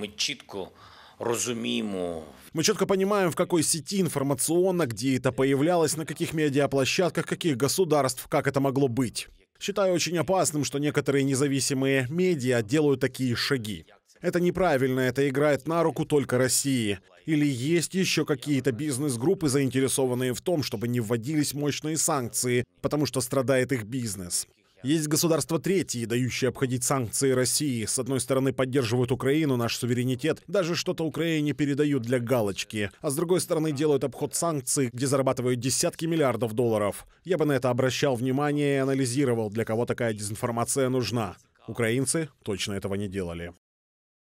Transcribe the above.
Мы чітко разумимо. Мы четко понимаем, в какой сети информационно, где это появлялось, на каких медиаплощадках, каких государств, как это могло быть. Считаю очень опасным, что некоторые независимые медиа делают такие шаги. Это неправильно, это играет на руку только России. Или есть еще какие-то бизнес-группы, заинтересованные в том, чтобы не вводились мощные санкции, потому что страдает их бизнес. Есть государства третьи, дающие обходить санкции России. С одной стороны, поддерживают Украину, наш суверенитет, даже что-то Украине передают для галочки. А с другой стороны, делают обход санкций, где зарабатывают десятки миллиардов долларов. Я бы на это обращал внимание и анализировал, для кого такая дезинформация нужна. Украинцы точно этого не делали.